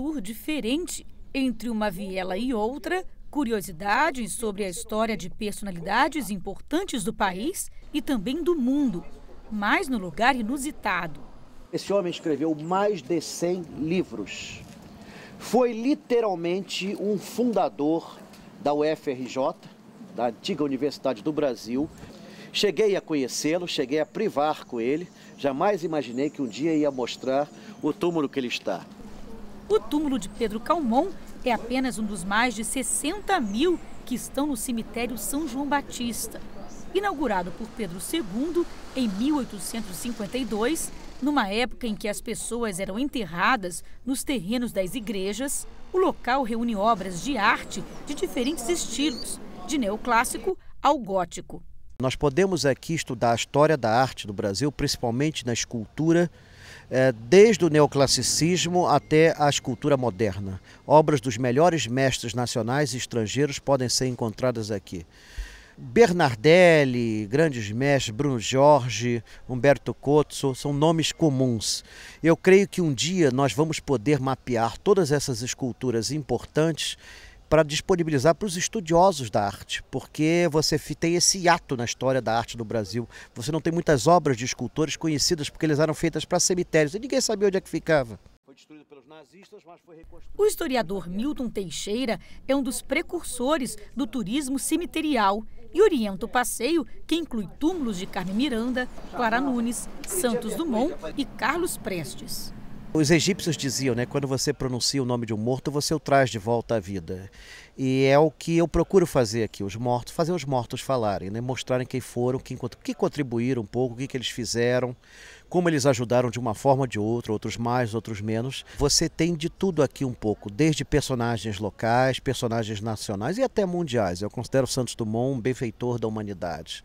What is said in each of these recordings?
tour diferente entre uma viela e outra, curiosidades sobre a história de personalidades importantes do país e também do mundo, mas no lugar inusitado. Esse homem escreveu mais de 100 livros. Foi literalmente um fundador da UFRJ, da antiga Universidade do Brasil. Cheguei a conhecê-lo, cheguei a privar com ele. Jamais imaginei que um dia ia mostrar o túmulo que ele está. O túmulo de Pedro Calmon é apenas um dos mais de 60 mil que estão no cemitério São João Batista. Inaugurado por Pedro II em 1852, numa época em que as pessoas eram enterradas nos terrenos das igrejas, o local reúne obras de arte de diferentes estilos, de neoclássico ao gótico. Nós podemos aqui estudar a história da arte do Brasil, principalmente na escultura é, desde o neoclassicismo até a escultura moderna. Obras dos melhores mestres nacionais e estrangeiros podem ser encontradas aqui. Bernardelli, grandes mestres, Bruno Jorge, Humberto Cozzo, são nomes comuns. Eu creio que um dia nós vamos poder mapear todas essas esculturas importantes para disponibilizar para os estudiosos da arte, porque você tem esse hiato na história da arte do Brasil. Você não tem muitas obras de escultores conhecidas porque eles eram feitas para cemitérios e ninguém sabia onde é que ficava. O historiador Milton Teixeira é um dos precursores do turismo cemiterial e orienta o passeio que inclui túmulos de Carmen Miranda, Clara Nunes, Santos Dumont e Carlos Prestes. Os egípcios diziam, né, quando você pronuncia o nome de um morto, você o traz de volta à vida. E é o que eu procuro fazer aqui, os mortos, fazer os mortos falarem, né, mostrarem quem foram, quem, que contribuíram um pouco, o que, que eles fizeram, como eles ajudaram de uma forma ou de outra, outros mais, outros menos. Você tem de tudo aqui um pouco, desde personagens locais, personagens nacionais e até mundiais. Eu considero Santos Dumont um benfeitor da humanidade.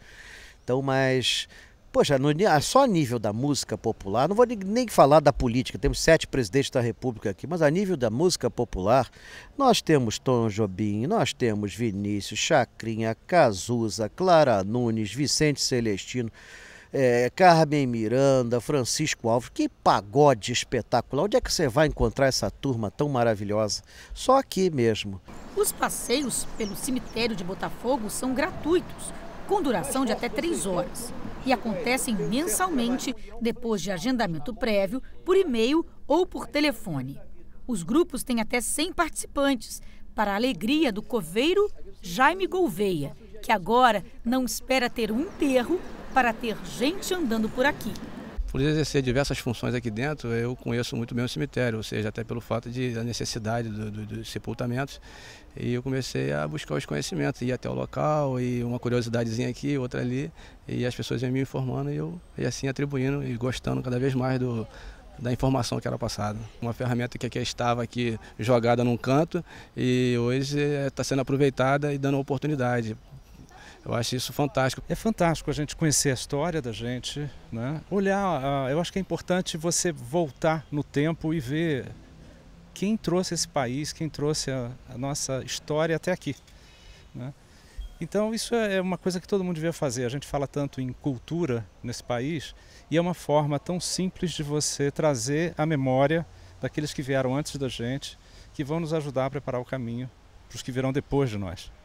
Então, mas Poxa, no, só a nível da música popular, não vou nem falar da política, temos sete presidentes da República aqui, mas a nível da música popular, nós temos Tom Jobim, nós temos Vinícius, Chacrinha, Cazuza, Clara Nunes, Vicente Celestino. É, Carmen Miranda, Francisco Alves, que pagode espetacular! Onde é que você vai encontrar essa turma tão maravilhosa? Só aqui mesmo. Os passeios pelo cemitério de Botafogo são gratuitos, com duração de até três horas e acontecem mensalmente, depois de agendamento prévio, por e-mail ou por telefone. Os grupos têm até 100 participantes, para a alegria do coveiro Jaime Gouveia, que agora não espera ter um enterro para ter gente andando por aqui por exercer diversas funções aqui dentro, eu conheço muito bem o cemitério, ou seja, até pelo fato de a necessidade do, do, dos sepultamentos. E eu comecei a buscar os conhecimentos, ir até o local, e uma curiosidadezinha aqui, outra ali, e as pessoas iam me informando e eu ia assim atribuindo e gostando cada vez mais do, da informação que era passada. Uma ferramenta que aqui estava aqui jogada num canto e hoje está eh, sendo aproveitada e dando oportunidade. Eu acho isso fantástico. É fantástico a gente conhecer a história da gente, né? olhar. Ah, eu acho que é importante você voltar no tempo e ver quem trouxe esse país, quem trouxe a, a nossa história até aqui. Né? Então, isso é, é uma coisa que todo mundo devia fazer. A gente fala tanto em cultura nesse país e é uma forma tão simples de você trazer a memória daqueles que vieram antes da gente, que vão nos ajudar a preparar o caminho para os que virão depois de nós.